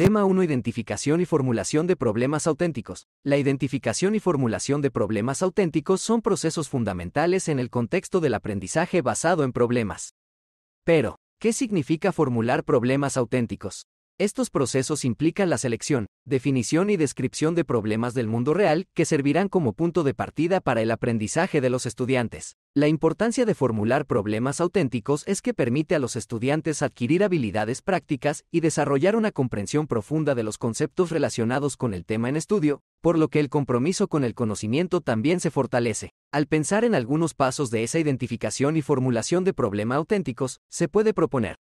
Tema 1 Identificación y formulación de problemas auténticos. La identificación y formulación de problemas auténticos son procesos fundamentales en el contexto del aprendizaje basado en problemas. Pero, ¿qué significa formular problemas auténticos? Estos procesos implican la selección, definición y descripción de problemas del mundo real que servirán como punto de partida para el aprendizaje de los estudiantes. La importancia de formular problemas auténticos es que permite a los estudiantes adquirir habilidades prácticas y desarrollar una comprensión profunda de los conceptos relacionados con el tema en estudio, por lo que el compromiso con el conocimiento también se fortalece. Al pensar en algunos pasos de esa identificación y formulación de problemas auténticos, se puede proponer.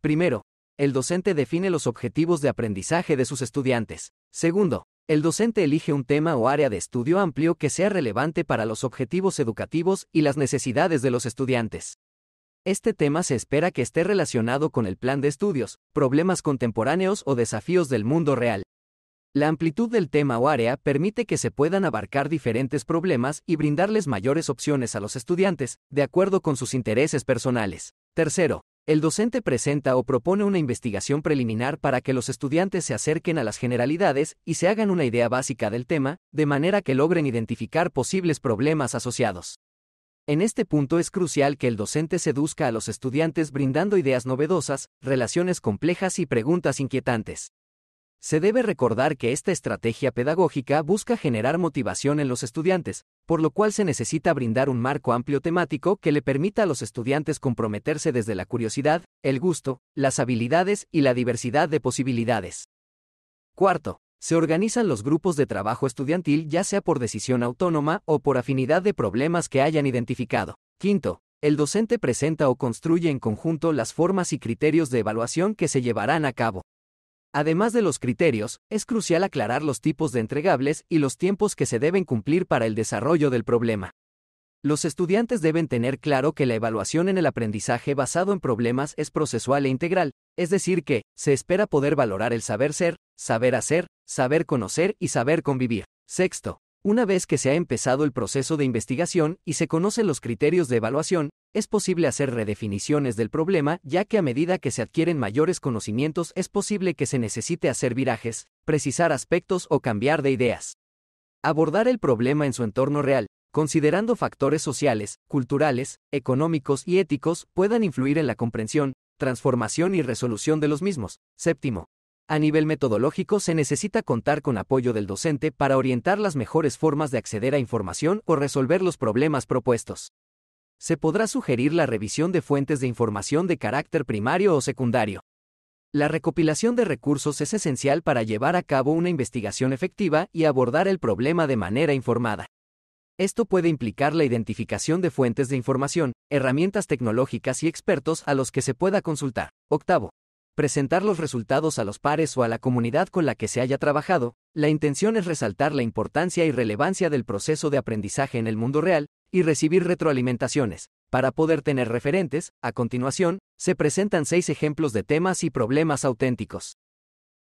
Primero, el docente define los objetivos de aprendizaje de sus estudiantes. Segundo, el docente elige un tema o área de estudio amplio que sea relevante para los objetivos educativos y las necesidades de los estudiantes. Este tema se espera que esté relacionado con el plan de estudios, problemas contemporáneos o desafíos del mundo real. La amplitud del tema o área permite que se puedan abarcar diferentes problemas y brindarles mayores opciones a los estudiantes, de acuerdo con sus intereses personales. Tercero, el docente presenta o propone una investigación preliminar para que los estudiantes se acerquen a las generalidades y se hagan una idea básica del tema, de manera que logren identificar posibles problemas asociados. En este punto es crucial que el docente seduzca a los estudiantes brindando ideas novedosas, relaciones complejas y preguntas inquietantes. Se debe recordar que esta estrategia pedagógica busca generar motivación en los estudiantes, por lo cual se necesita brindar un marco amplio temático que le permita a los estudiantes comprometerse desde la curiosidad, el gusto, las habilidades y la diversidad de posibilidades. Cuarto, se organizan los grupos de trabajo estudiantil ya sea por decisión autónoma o por afinidad de problemas que hayan identificado. Quinto, el docente presenta o construye en conjunto las formas y criterios de evaluación que se llevarán a cabo. Además de los criterios, es crucial aclarar los tipos de entregables y los tiempos que se deben cumplir para el desarrollo del problema. Los estudiantes deben tener claro que la evaluación en el aprendizaje basado en problemas es procesual e integral, es decir, que se espera poder valorar el saber ser, saber hacer, saber conocer y saber convivir. Sexto, una vez que se ha empezado el proceso de investigación y se conocen los criterios de evaluación, es posible hacer redefiniciones del problema ya que a medida que se adquieren mayores conocimientos es posible que se necesite hacer virajes, precisar aspectos o cambiar de ideas. Abordar el problema en su entorno real, considerando factores sociales, culturales, económicos y éticos, puedan influir en la comprensión, transformación y resolución de los mismos. Séptimo. A nivel metodológico se necesita contar con apoyo del docente para orientar las mejores formas de acceder a información o resolver los problemas propuestos se podrá sugerir la revisión de fuentes de información de carácter primario o secundario. La recopilación de recursos es esencial para llevar a cabo una investigación efectiva y abordar el problema de manera informada. Esto puede implicar la identificación de fuentes de información, herramientas tecnológicas y expertos a los que se pueda consultar. Octavo. Presentar los resultados a los pares o a la comunidad con la que se haya trabajado. La intención es resaltar la importancia y relevancia del proceso de aprendizaje en el mundo real, y recibir retroalimentaciones. Para poder tener referentes, a continuación, se presentan seis ejemplos de temas y problemas auténticos.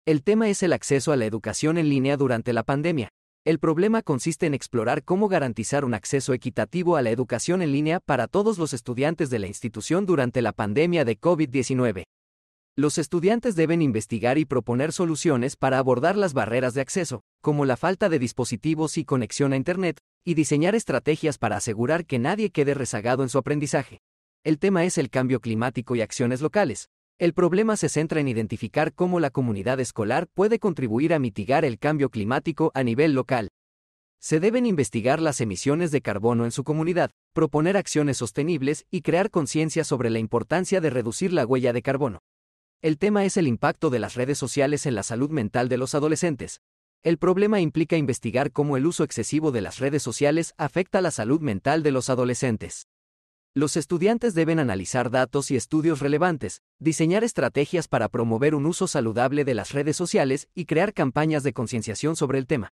El tema es el acceso a la educación en línea durante la pandemia. El problema consiste en explorar cómo garantizar un acceso equitativo a la educación en línea para todos los estudiantes de la institución durante la pandemia de COVID-19. Los estudiantes deben investigar y proponer soluciones para abordar las barreras de acceso, como la falta de dispositivos y conexión a Internet, y diseñar estrategias para asegurar que nadie quede rezagado en su aprendizaje. El tema es el cambio climático y acciones locales. El problema se centra en identificar cómo la comunidad escolar puede contribuir a mitigar el cambio climático a nivel local. Se deben investigar las emisiones de carbono en su comunidad, proponer acciones sostenibles y crear conciencia sobre la importancia de reducir la huella de carbono. El tema es el impacto de las redes sociales en la salud mental de los adolescentes. El problema implica investigar cómo el uso excesivo de las redes sociales afecta la salud mental de los adolescentes. Los estudiantes deben analizar datos y estudios relevantes, diseñar estrategias para promover un uso saludable de las redes sociales y crear campañas de concienciación sobre el tema.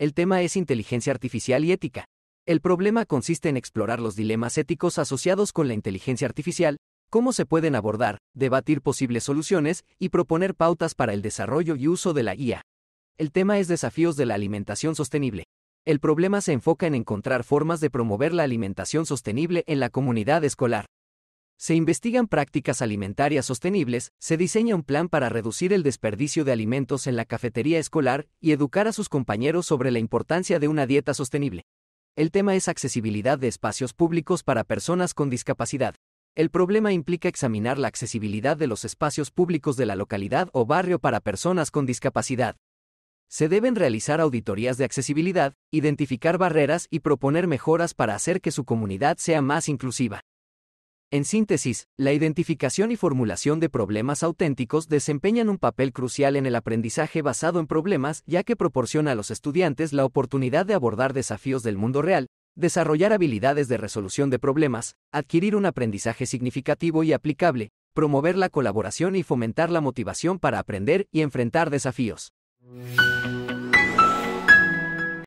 El tema es inteligencia artificial y ética. El problema consiste en explorar los dilemas éticos asociados con la inteligencia artificial, cómo se pueden abordar, debatir posibles soluciones y proponer pautas para el desarrollo y uso de la IA. El tema es desafíos de la alimentación sostenible. El problema se enfoca en encontrar formas de promover la alimentación sostenible en la comunidad escolar. Se investigan prácticas alimentarias sostenibles, se diseña un plan para reducir el desperdicio de alimentos en la cafetería escolar y educar a sus compañeros sobre la importancia de una dieta sostenible. El tema es accesibilidad de espacios públicos para personas con discapacidad. El problema implica examinar la accesibilidad de los espacios públicos de la localidad o barrio para personas con discapacidad. Se deben realizar auditorías de accesibilidad, identificar barreras y proponer mejoras para hacer que su comunidad sea más inclusiva. En síntesis, la identificación y formulación de problemas auténticos desempeñan un papel crucial en el aprendizaje basado en problemas, ya que proporciona a los estudiantes la oportunidad de abordar desafíos del mundo real, desarrollar habilidades de resolución de problemas, adquirir un aprendizaje significativo y aplicable, promover la colaboración y fomentar la motivación para aprender y enfrentar desafíos.